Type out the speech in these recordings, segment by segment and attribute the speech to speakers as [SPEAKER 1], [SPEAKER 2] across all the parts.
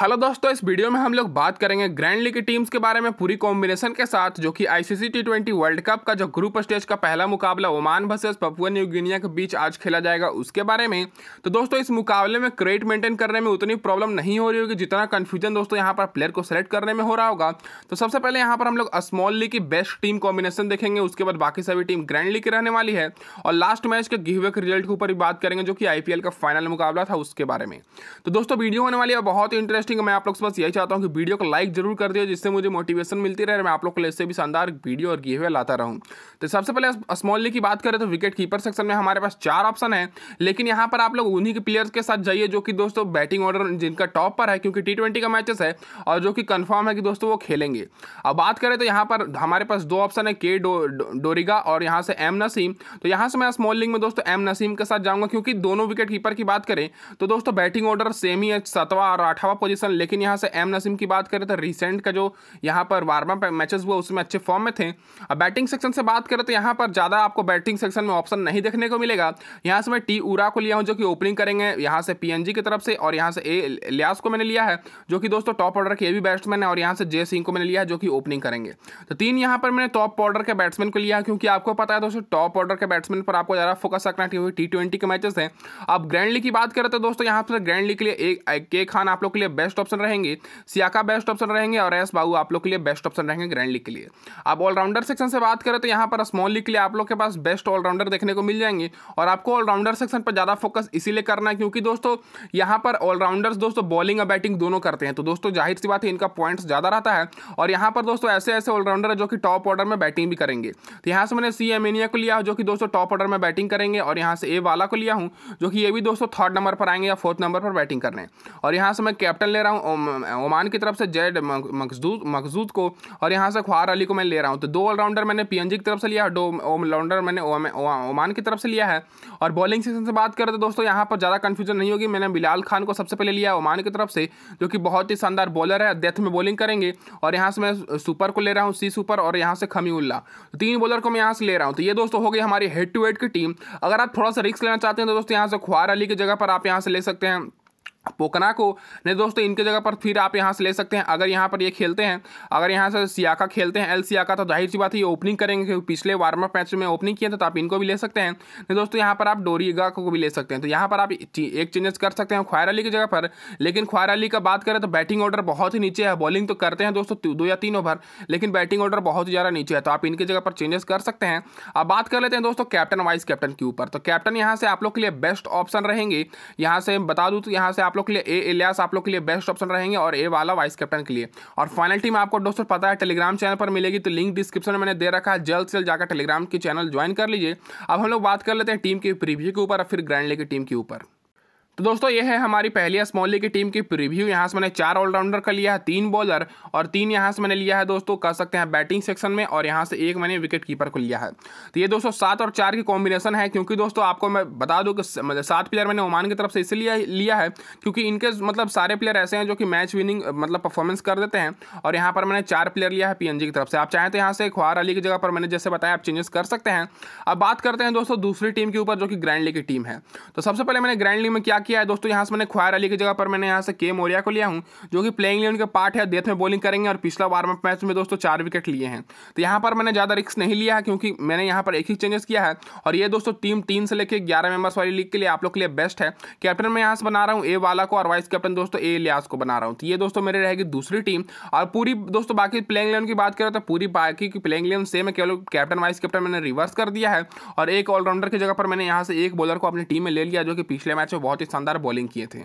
[SPEAKER 1] hello दोस्तों इस video में हम लोग बात करेंगे ग्रैंड लीग की टीम्स के बारे में पूरी कॉम्बिनेशन के साथ जो कि ICC T twenty World Cup का जो ग्रुप स्टेज का पहला मुकाबला Oman versus Papua New Guinea के बीच आज खेला जाएगा उसके बारे में तो दोस्तों इस मुकाबले में क्रेट मेंटेन करने में उतनी प्रॉब्लम नहीं हो रही होगी जितना कन्फ्यूजन दोस्तों यहाँ पर प्लेयर को सेलेक्ट करने में हो रहा होगा तो सबसे पहले यहाँ पर हम लोग स्मॉल लीग की बेस्ट टीम कॉम्बिनेशन देखेंगे उसके बाद बाकी सभी टीम ग्रैंड लीग रहने वाली है और लास्ट मैच के गिवे के रिजल्ट के ऊपर भी बात करेंगे जो कि आई का फाइनल मुकाबला था उसके बारे में तो दोस्तों वीडियो होने वाली है बहुत इंटरेस्ट इंटरेस्टिंग मैं आप लोग बस यही चाहता हूँ कि वीडियो को लाइक जरूर कर दियो जिससे मुझे मोटिवेशन मिलती रहे मैं आप लोग के लिए इससे भी शानदार वीडियो और गिवे लाता रहूँ तो सबसे पहले स्मॉल लीग की बात करें तो विकेट कीपर सेक्शन में हमारे पास चार ऑप्शन है लेकिन यहाँ पर आप लोग उन्हीं के प्लेयर्स के साथ जाइए जो कि दोस्तों बैटिंग ऑर्डर जिनका टॉप पर है क्योंकि टी का मैचेस है और जो कि कन्फर्म है कि दोस्तों वो खेलेंगे अब बात करें तो यहाँ पर हमारे पास दो ऑप्शन है के डोरिगा और यहाँ से एम नसीम तो यहाँ से मैं स्मॉल लीग में दोस्तों एम नसीम के साथ जाऊँगा क्योंकि दोनों विकेट कीपर की बात करें तो दोस्तों बैटिंग ऑर्डर सेम ही है सतवा और आठवा पोजिशन कंडीशन लेकिन यहाँ से एम नसीम की बात करें तो रिसेंट का जो यहाँ पर वार्म अप मैचेस हुआ उसमें अच्छे फॉर्म में थे अब बैटिंग सेक्शन से बात करें तो यहाँ पर ज़्यादा आपको बैटिंग सेक्शन में ऑप्शन नहीं देखने को मिलेगा यहाँ से मैं टी उरा को लिया हूँ जो कि ओपनिंग करेंगे यहाँ से पी की तरफ से और यहाँ से ए लियास को मैंने लिया है जो कि दोस्तों टॉप ऑर्डर के ये भी बैट्समैन है और यहाँ से जय सिंह को मैंने लिया है जो कि ओपनिंग करेंगे तो तीन यहाँ पर मैंने टॉप ऑर्डर के बैट्समैन को लिया क्योंकि आपको पता है दोस्तों टॉप ऑर्डर के बैट्समैन पर आपको ज़्यादा फोकस रखना क्योंकि टी ट्वेंटी के मैचेस हैं अब ग्रैंड लीग की बात करें तो दोस्तों यहाँ पर ग्रैंड लीग के लिए एक के खान आप लोग के लिए बेस्ट बेस्ट ऑप्शन रहेंगे सियाका बेस्ट ऑप्शन रहेंगे और एस बाबू आप लोग के लिए बेस्ट ऑप्शन रहेंगे ग्रैंड लीग के लिए अब ऑलराउंडर सेक्शन से बात करें तो यहाँ पर स्मॉल लीग के लिए आप लोग के पास बेस्ट ऑलराउंडर देखने को मिल जाएंगे और आपको ऑलराउंडर सेक्शन पर ज़्यादा फोकस इसीलिए करना है क्योंकि दोस्तों यहाँ पर ऑलराउंडर्स दोस्तों बॉलिंग और बैटिंग दोनों करते हैं तो दोस्तों जाहिर सी बात है इनका पॉइंट्स ज़्यादा रहता है और यहाँ पर दोस्तों ऐसे ऐसे ऑलराउंडर है जो कि टॉप ऑर्डर में बैटिंग भी करेंगे तो यहाँ से मैंने सी एमिनिया को लिया जो कि दोस्तों टॉप ऑर्डर में बैटिंग करेंगे और यहाँ से ए वाला को लिया हूँ जो कि ये भी दोस्तों थर्ड नंबर पर आएंगे या फोर्थ नंबर पर बैटिंग कर रहे हैं और यहाँ से मैं कैप्टन ले रहा हूँ ओमान की तरफ से जेड मकजूद मकजूद को और यहाँ से ख्वार अली को मैं ले रहा हूँ तो दो ऑलराउंडर मैंने पीएनजी की तरफ से लिया है दो ऑलराउंडर मैंने ओमान की तरफ से लिया है और बॉलिंग सेक्शन से बात करें तो दोस्तों यहाँ पर ज़्यादा कन्फ्यूजन नहीं होगी मैंने बिलाल खान को सबसे पहले लिया ओमान की तरफ से जो कि बहुत ही शानदार बॉलर है डेथ में बॉलिंग करेंगे और यहाँ से मैं सुपर को ले रहा हूँ सी सुपर और यहाँ से खमी तो तीन बॉलर को मैं यहाँ से ले रहा हूँ तो ये दोस्तों हो गई हमारी हेड टू हेड की टीम अगर आप थोड़ा सा रिस्क लेना चाहते हैं तो दोस्तों यहाँ से ख्वार अली की जगह पर आप यहाँ से ले सकते हैं पोकना को नहीं दोस्तों इनके जगह पर फिर आप यहाँ से ले सकते हैं अगर यहाँ पर ये खेलते हैं अगर यहाँ से सियाका खेलते हैं एल सियाका तो जाहिर सी बात है ये ओपनिंग करेंगे क्योंकि पिछले वार्म अप मैच में ओपनिंग किए थे तो आप इनको भी ले सकते हैं नहीं दोस्तों यहाँ पर आप डोरीगा को भी ले सकते हैं तो यहाँ पर आप एक चेंजेस कर सकते हैं ख्वार अली की जगह पर लेकिन ख्वार अली का बात करें तो बैटिंग ऑर्डर बहुत ही नीचे है बॉलिंग तो करते हैं दोस्तों दो या तीन ओवर लेकिन बैटिंग ऑर्डर बहुत ही ज़्यादा नीचे है तो आप इनकी जगह पर चेंजेस कर सकते हैं अब बात कर लेते हैं दोस्तों कैप्टन वाइस कैप्टन के ऊपर तो कैप्टन यहाँ से आप लोग के लिए बेस्ट ऑप्शन रहेंगे यहाँ से बता दूँ तो यहाँ से आप लोग के लिए ए इलियास आप लोग के लिए बेस्ट ऑप्शन रहेंगे और ए वाला वाइस कैप्टन के लिए और फाइनल टीम आपको दोस्तों पता है टेलीग्राम चैनल पर मिलेगी तो लिंक डिस्क्रिप्शन में मैंने दे रखा है जल्द से जल्द जाकर टेलीग्राम की चैनल ज्वाइन कर लीजिए अब हम लोग बात कर लेते हैं टीम के प्रीव्यू के ऊपर और फिर ग्रैंड लीग की टीम के ऊपर तो दोस्तों ये है हमारी पहली स्मॉल की टीम की प्रीव्यू यहाँ से मैंने चार ऑलराउंडर का लिया है तीन बॉलर और तीन यहाँ से मैंने लिया है दोस्तों कह सकते हैं बैटिंग सेक्शन में और यहाँ से एक मैंने विकेट कीपर को लिया है तो ये दोस्तों सात और चार की कॉम्बिनेशन है क्योंकि दोस्तों आपको मैं बता दूँ कि मतलब सात प्लेयर मैंने ओमान की तरफ से इसलिए लिया है क्योंकि इनके मतलब सारे प्लेयर ऐसे हैं जो कि मैच विनिंग मतलब परफॉर्मेंस कर देते हैं और यहाँ पर मैंने चार प्लेयर लिया है पी की तरफ से आप चाहें तो यहाँ से ख्वार अली की जगह पर मैंने जैसे बताया आप चेंजेस कर सकते हैं अब बात करते हैं दोस्तों दूसरी टीम के ऊपर जो कि ग्रैंड लीग की टीम है तो सबसे पहले मैंने ग्रैंड लीग में क्या किया है दोस्तों यहाँ से मैंने ख्वार अली की जगह पर मैंने यहाँ से के मोरिया को लिया हूँ जो कि प्लेइंग इलेवन के पार्ट है डेथ में बॉलिंग करेंगे और पिछला वार्म अप मैच में दोस्तों चार विकेट लिए हैं तो यहाँ पर मैंने ज़्यादा रिस्क नहीं लिया है क्योंकि मैंने यहाँ पर एक ही चेंजेस किया है और ये दोस्तों टीम तीन से लेकर ग्यारह मेंबर्स वाली लीग के लिए आप लोग के लिए बेस्ट है कैप्टन मैं यहाँ से बना रहा हूँ ए वाला को और वाइस कैप्टन दोस्तों ए लियास को बना रहा हूँ तो ये दोस्तों मेरी रहेगी दूसरी टीम और पूरी दोस्तों बाकी प्लेइंग इलेवन की बात करें तो पूरी बाकी की प्लेइंग इलेवन सेम है केवल कैप्टन वाइस कैप्टन मैंने रिवर्स कर दिया है और एक ऑलराउंडर की जगह पर मैंने यहाँ से एक बॉलर को अपनी टीम में ले लिया जो कि पिछले मैच में बहुत ही शानदार बॉलिंग किए थे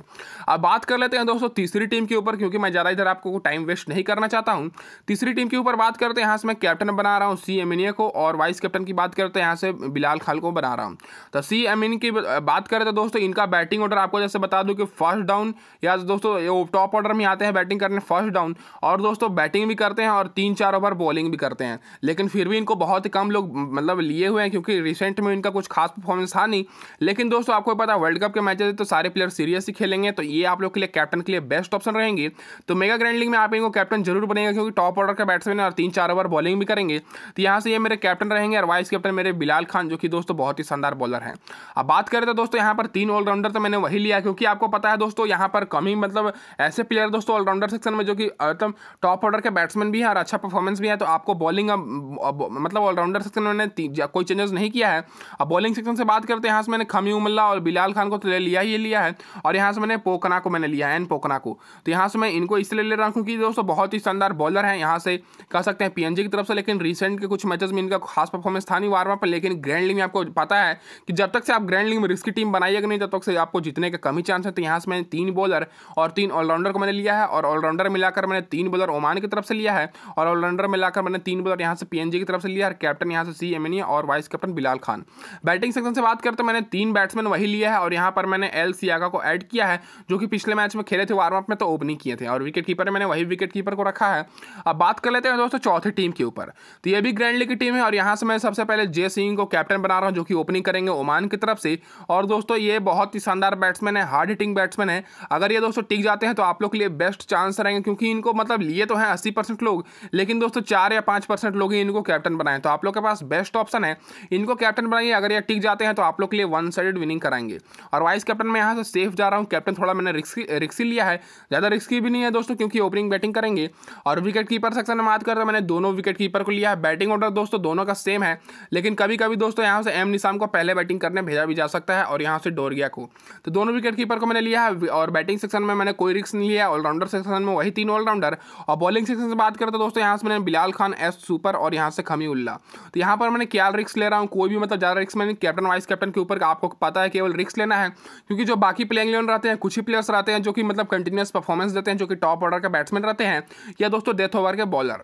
[SPEAKER 1] अब बात कर लेते हैं दोस्तों तीसरी टीम के ऊपर क्योंकि मैं ज़्यादा इधर आपको टाइम वेस्ट नहीं करना चाहता हूँ तीसरी टीम के ऊपर बात करते हैं यहाँ से मैं कैप्टन बना रहा हूँ सी एमिनिया को और वाइस कैप्टन की बात करते हैं यहाँ से बिलाल खाल को बना रहा हूँ तो सी एमिन की बात करें तो दोस्तों इनका बैटिंग ऑर्डर आपको जैसे बता दूँ कि फर्स्ट डाउन या दोस्तों टॉप ऑर्डर में आते हैं बैटिंग करने फर्स्ट डाउन और दोस्तों बैटिंग भी करते हैं और तीन चार ओवर बॉलिंग भी करते हैं लेकिन फिर भी इनको बहुत ही कम लोग मतलब लिए हुए हैं क्योंकि रिसेंट में इनका कुछ खास परफॉर्मेंस था नहीं लेकिन दोस्तों आपको पता वर्ल्ड कप के मैचेस तो सारे प्लेयर सीरियसली खेलेंगे तो ये आप लोग के लिए कैप्टन के लिए बेस्ट ऑप्शन रहेंगे तो मेगा ग्रैंड लीग में आप इनको कैप्टन जरूर बनेगा क्योंकि टॉप ऑर्डर का बैट्समैन और तीन चार ओवर बॉलिंग भी करेंगे तो यहाँ से ये मेरे कैप्टन रहेंगे और वाइस कैप्टन मेरे बिलाल खान जो कि दोस्तों बहुत ही शानदार बॉलर हैं अब बात करें तो दोस्तों यहाँ पर तीन ऑलराउंडर तो मैंने वही लिया क्योंकि आपको पता है दोस्तों यहाँ पर कम मतलब ऐसे प्लेयर दोस्तों ऑलराउंडर सेक्शन में जो कि एकदम टॉप ऑर्डर के बैट्समैन भी हैं और अच्छा परफॉर्मेंस भी है तो आपको बॉलिंग मतलब ऑलराउंडर सेक्शन में कोई चेंजेस नहीं किया है अब बॉलिंग सेक्शन से बात करते हैं यहाँ से मैंने खमी उमल्ला और बिलाल खान को तो ले लिया ही लिया है और यहाँ से मैंने पोकना को मैंने लिया है एन पोकना को तो यहाँ से मैं इनको इसलिए ले रहा हूँ क्योंकि दोस्तों बहुत ही शानदार बॉलर है यहाँ से कह सकते हैं पीएनजी की तरफ से लेकिन रिसेंट के कुछ मैचेस में इनका खास परफॉर्मेंस था नहीं वार्मा पर लेकिन ग्रैंड लिंग में आपको पता है कि जब तक से आप ग्रैंड लिंग में रिस्की टीम बनाइएगा नहीं तब तक से आपको जीतने के कमी चांस है तो यहाँ से मैंने तीन बॉलर और तीन ऑलराउंडर को मैंने लिया है और ऑलराउंडर मिलाकर मैंने तीन बॉलर ओमान की तरफ से लिया है और ऑलराउंडर मिलाकर मैंने तीन बॉलर यहाँ से पी की तरफ से लिया है कैप्टन यहाँ से सी एमनिया e और vice captain Bilal Khan batting section से बात करते मैंने तीन बैट्समैन वही लिया है और यहाँ पर मैंने एल मिकेल सियागा को ऐड किया है जो कि पिछले मैच में खेले थे वार्म अप में तो ओपनिंग किए थे और विकेट कीपर मैंने वही विकेट कीपर को रखा है अब बात कर लेते हैं दोस्तों चौथी टीम के ऊपर तो ये भी ग्रैंड लीग की टीम है और यहाँ से मैं सबसे पहले जय सिंह को कैप्टन बना रहा हूँ जो कि ओपनिंग करेंगे ओमान की तरफ से और दोस्तों ये बहुत ही शानदार बैट्समैन है हार्ड हिटिंग बैट्समैन है अगर ये दोस्तों टिक जाते हैं तो आप लोग के लिए बेस्ट चांस रहेंगे क्योंकि इनको मतलब लिए तो हैं अस्सी लोग लेकिन दोस्तों चार या पाँच लोग ही इनको कैप्टन बनाए तो आप लोग के पास बेस्ट ऑप्शन है इनको कैप्टन बनाइए अगर ये टिक जाते हैं तो आप लोग के लिए वन साइड विनिंग कराएंगे और वाइस कैप्टन में यहाँ से सेफ जा रहा हूँ कैप्टन थोड़ा मैंने रिक्सी रिक्सी लिया है ज़्यादा रिक्सी भी नहीं है दोस्तों क्योंकि ओपनिंग बैटिंग करेंगे और विकेट कीपर सेक्शन में बात कर रहा हूँ मैंने दोनों विकेट कीपर को लिया है बैटिंग ऑर्डर दोस्तों दोनों का सेम है लेकिन कभी कभी दोस्तों यहाँ से एम निशाम को पहले बैटिंग करने भेजा भी जा सकता है और यहाँ से डोरिया को तो दोनों विकेट कीपर को मैंने लिया है और बैटिंग सेक्शन में मैंने कोई रिक्स नहीं लिया ऑलराउंडर सेक्शन में वही तीन ऑलराउंडर और बॉलिंग सेक्शन से बात करें तो दोस्तों यहाँ से मैंने बिलाल खान एस सुपर और यहाँ से खमी उल्ला तो यहाँ पर मैंने क्या रिक्स ले रहा हूँ कोई भी मतलब ज़्यादा रिक्स मैंने कैप्टन वाइस कैप्टन के ऊपर आपको पता है केवल रिक्स लेना है क्योंकि जो बाकी प्लेइंग इलेवन रहते हैं कुछ ही प्लेयर्स रहते हैं जो कि मतलब कंटिन्यूस परफॉर्मेंस देते हैं जो कि टॉप ऑर्डर के बैट्समैन रहते हैं या दोस्तों डेथ ओवर के बॉलर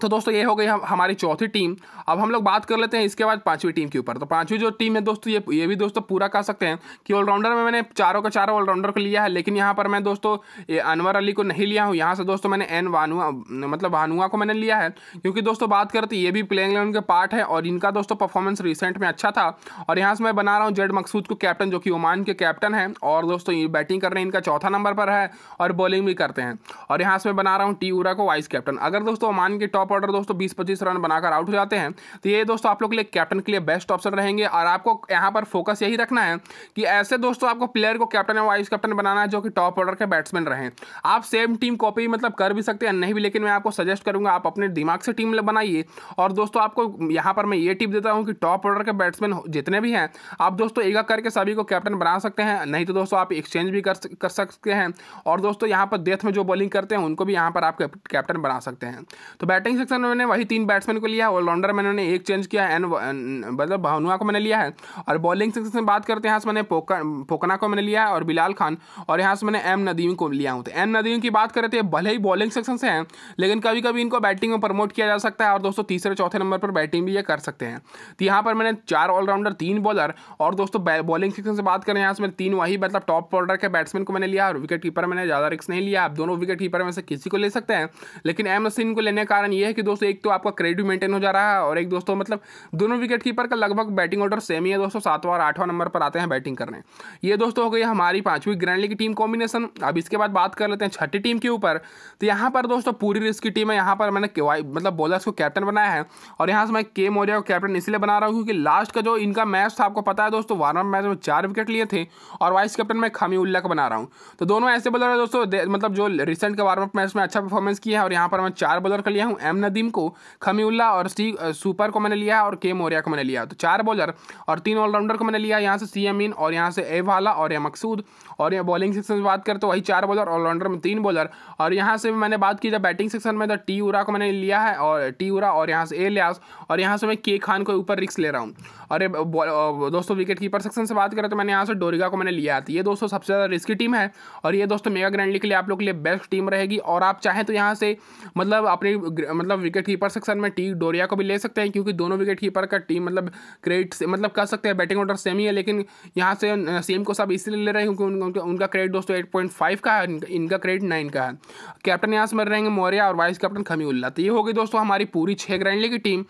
[SPEAKER 1] तो दोस्तों ये हो गई हम हमारी चौथी टीम अब हम लोग बात कर लेते हैं इसके बाद पांचवी टीम के ऊपर तो पांचवी जो टीम है दोस्तों ये ये भी दोस्तों पूरा कह सकते हैं कि ऑलराउंडर में मैंने चारों का चारों ऑलराउंडर को लिया है लेकिन यहाँ पर मैं दोस्तों ये अनवर अली को नहीं लिया हूँ यहाँ से दोस्तों मैंने एन वानुआ मतलब वानुआ को मैंने लिया है क्योंकि दोस्तों बात करें तो ये भी प्लेइंग इलेवन के पार्ट है और इनका दोस्तों परफॉर्मेंस रिसेंट में अच्छा था और यहाँ से मैं बना रहा हूँ जेड मकसूद को कैप्टन जो कि ओमान के कैप्टन है और दोस्तों बैटिंग करने इनका चौथा नंबर पर है और बॉलिंग भी करते हैं और यहाँ से मैं बना रहा हूँ टी उरा को वाइस कैप्टन अगर दोस्तों ओमान के टॉप टॉप ऑर्डर दोस्तों बीस पच्चीस रन बनाकर आउट हो जाते हैं तो ये दोस्तों आप लोग के लिए कैप्टन के लिए बेस्ट ऑप्शन रहेंगे और आपको यहाँ पर फोकस यही रखना है कि ऐसे दोस्तों आपको प्लेयर को कैप्टन या वाइस कैप्टन बनाना है जो कि टॉप ऑर्डर के बैट्समैन रहें आप सेम टीम कॉपी मतलब कर भी सकते हैं नहीं भी लेकिन मैं आपको सजेस्ट करूंगा आप अपने दिमाग से टीम बनाइए और दोस्तों आपको यहाँ पर मैं ये टिप देता हूँ कि टॉप ऑर्डर के बैट्समैन जितने भी हैं आप दोस्तों एक करके सभी को कैप्टन बना सकते हैं नहीं तो दोस्तों आप एक्सचेंज भी कर कर सकते हैं और दोस्तों यहाँ पर डेथ में जो बॉलिंग करते हैं उनको भी यहाँ पर आप कैप्टन बना सकते हैं तो बैटिंग सेक्शन में मैंने वही तीन बैट्समैन को लिया ऑलराउंडर मैंने एक चेंज किया एंड मतलब भावनुआ को मैंने लिया है और बॉलिंग सेक्शन में बात करते हैं यहाँ से मैंने पोका पोकना को मैंने लिया है और बिलाल खान और यहाँ से मैंने एम नदीम को लिया हूँ तो एम नदीम की बात करें तो भले ही बॉलिंग सेक्शन से हैं लेकिन कभी कभी इनको बैटिंग में प्रमोट किया जा सकता है और दोस्तों तीसरे चौथे नंबर पर बैटिंग भी ये कर सकते हैं तो यहाँ पर मैंने चार ऑलराउंडर तीन बॉलर और दोस्तों बॉलिंग सेक्शन से बात करें यहाँ से मैंने तीन वही मतलब टॉप ऑर्डर के बैट्समैन को मैंने लिया और विकेट कीपर मैंने ज़्यादा रिक्स नहीं लिया आप दोनों विकेट कीपर में से किसी को ले सकते हैं लेकिन एम नसीन को लेने का कारण ये है कि दोस्तों एक तो आपका क्रेडिट मेंटेन हो जा रहा है और एक दोस्तों मतलब दोनों विकेट कीपर का लगभग बैटिंग ऑर्डर सेम ही है दोस्तों सातवां और आठवां नंबर पर आते हैं बैटिंग करने ये दोस्तों हो गई हमारी पांचवी ग्रैंड लीग की टीम कॉम्बिनेशन अब इसके बाद बात कर लेते हैं छठी टीम के ऊपर तो यहाँ पर दोस्तों पूरी रिस्क की टीम है यहाँ पर मैंने मतलब बॉलर्स को कैप्टन बनाया है और यहाँ से मैं के मौर्या को कैप्टन इसलिए बना रहा हूँ क्योंकि लास्ट का जो इनका मैच था आपको पता है दोस्तों वार्म मैच में चार विकेट लिए थे और वाइस कैप्टन मैं खामी उल्ला का बना रहा हूँ तो दोनों ऐसे बॉलर है दोस्तों मतलब जो रिसेंट का वार्म अप मैच में अच्छा परफॉर्मेंस किया है और यहाँ पर मैं चार बॉलर कर लिया हूँ एम नदीम को खमीउल्ला और सी सुपर को मैंने लिया और के मोरिया को मैंने लिया तो चार बॉलर और तीन ऑलराउंडर को मैंने लिया यहाँ से सी अमीन और यहाँ से ए वाला और ए मकसूद और यहाँ बॉलिंग सेक्शन से बात करें तो वही चार बॉलर ऑलराउंडर में तीन बॉलर और यहाँ से मैंने बात की जब बैटिंग सेक्शन में तो टी उरा को मैंने लिया है और टी उरा और यहाँ से ए लियास और यहाँ से मैं के खान को ऊपर रिक्स ले रहा हूँ और दोस्तों विकेट कीपर सेक्शन से बात करें तो मैंने यहाँ से डोरिगा को मैंने लिया था तो ये दोस्तों सबसे ज़्यादा रिस्की टीम है और ये दोस्तों मेगा ग्रैंडली के लिए आप लोग के लिए बेस्ट टीम रहेगी और आप चाहें तो यहाँ से मतलब अपनी मतलब विकेट कीपर सेक्शन में टी डोरिया को भी ले सकते हैं क्योंकि दोनों विकेट कीपर का टीम मतलब क्रेडिट मतलब कह सकते हैं बैटिंग ऑर्डर सेम ही है लेकिन यहाँ से सेम को सब इसलिए ले रहे हैं क्योंकि उनका उनका क्रेडिट दोस्तों एट पॉइंट फाइव का है इनका क्रेडिट नाइन का है कैप्टन यहाँ से मर रहेंगे मौर्या और वाइस कैप्टन उल्ला तो ये होगी दोस्तों हमारी पूरी छः ग्रैंड लीग की टीम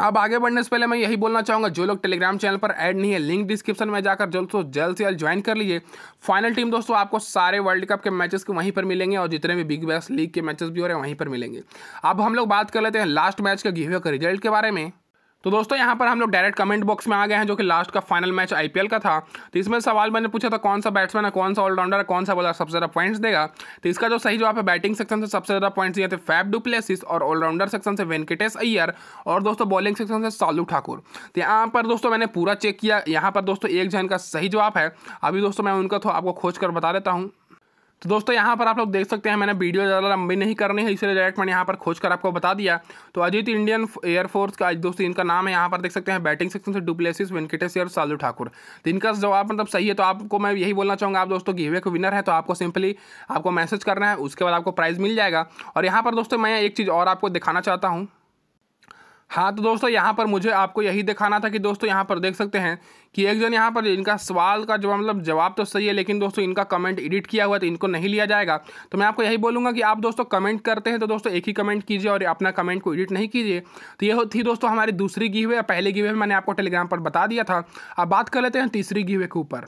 [SPEAKER 1] अब आगे बढ़ने से पहले मैं यही बोलना चाहूँगा जो लोग टेलीग्राम चैनल पर ऐड नहीं है लिंक डिस्क्रिप्शन में जाकर जल्द से जल्द से जल्द ज्वाइन कर लीजिए फाइनल टीम दोस्तों आपको सारे वर्ल्ड कप के मैचेस के वहीं पर मिलेंगे और जितने भी बिग बैस लीग के मैचेस भी हो रहे हैं वहीं पर मिलेंगे अब हम लोग बात कर लेते हैं लास्ट मैच के गिवे के रिजल्ट के बारे में तो दोस्तों यहाँ पर हम लोग डायरेक्ट कमेंट बॉक्स में आ गए हैं जो कि लास्ट का फाइनल मैच आईपीएल का था तो इसमें सवाल मैंने पूछा था कौन सा बैट्समैन है कौन सा ऑलराउंडर है कौन सा बॉलर सबसे ज़्यादा पॉइंट्स देगा तो इसका जो सही जवाब है बैटिंग सेक्शन से सबसे ज़्यादा पॉइंट्स दिए थे फैब डुप्लेसिस और ऑलराउंडर सेक्शन से वेंकटेश अय्यर और दोस्तों बॉलिंग सेक्शन से सालू ठाकुर तो यहाँ पर दोस्तों मैंने पूरा चेक किया यहाँ पर दोस्तों एक जन का सही जवाब है अभी दोस्तों मैं उनका तो आपको खोज कर बता देता हूँ तो दोस्तों यहाँ पर आप लोग देख सकते हैं मैंने वीडियो ज़्यादा लंबी नहीं करनी है इसलिए डायरेक्ट मैंने यहाँ पर खोज कर आपको बता दिया तो अजीत इंडियन एयरफोर्स का दोस्तों इनका नाम है यहाँ पर देख सकते हैं बैटिंग सेक्शन से डुप्लेसिस वेंकटेश और सालू ठाकुर तो इनका जवाब मतलब सही है तो आपको मैं यही बोलना चाहूँगा आप दोस्तों गिवे के विनर है तो आपको सिंपली आपको मैसेज करना है उसके बाद आपको प्राइज़ मिल जाएगा और यहाँ पर दोस्तों मैं एक चीज़ और आपको दिखाना चाहता हूँ हाँ तो दोस्तों यहाँ पर मुझे आपको यही दिखाना था कि दोस्तों यहाँ पर देख सकते हैं कि एक जन यहाँ पर इनका सवाल का जो मतलब जवाब तो सही है लेकिन दोस्तों इनका कमेंट एडिट किया हुआ है तो इनको नहीं लिया जाएगा तो मैं आपको यही बोलूँगा कि आप दोस्तों कमेंट करते हैं तो दोस्तों एक ही कमेंट कीजिए और अपना कमेंट को एडिट नहीं कीजिए तो ये थी दोस्तों हमारी दूसरी गिवे पहले गिवे मैंने आपको टेलीग्राम पर बता दिया था अब बात कर लेते हैं तीसरी गिवे के ऊपर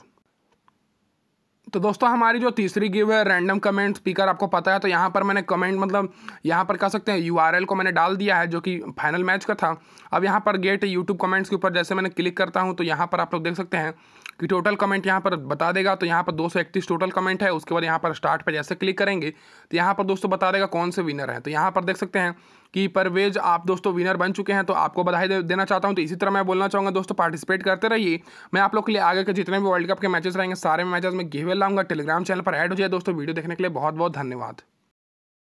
[SPEAKER 1] तो दोस्तों हमारी जो तीसरी गिव है रैंडम कमेंट स्पीकर आपको पता है तो यहाँ पर मैंने कमेंट मतलब यहाँ पर कह सकते हैं यू को मैंने डाल दिया है जो कि फाइनल मैच का था अब यहाँ पर गेट यूट्यूब कमेंट्स के ऊपर जैसे मैंने क्लिक करता हूँ तो यहाँ पर आप लोग देख सकते हैं कि टोटल कमेंट यहाँ पर बता देगा तो यहाँ पर दो टोटल कमेंट है उसके बाद यहाँ पर स्टार्ट पर जैसे क्लिक करेंगे तो यहाँ पर दोस्तों बता देगा कौन से विनर है तो यहाँ पर देख सकते हैं कि परवेज आप दोस्तों विनर बन चुके हैं तो आपको बधाई दे, देना चाहता हूँ तो इसी तरह मैं बोलना चाहूँगा दोस्तों पार्टिसिपेट करते रहिए मैं आप लोग के लिए आगे के जितने भी वर्ल्ड कप के मैचेस रहेंगे सारे मैचेस में गेवे लाऊंगा टेलीग्राम चैनल पर एड हो जाए दोस्तों वीडियो देखने के लिए बहुत बहुत धन्यवाद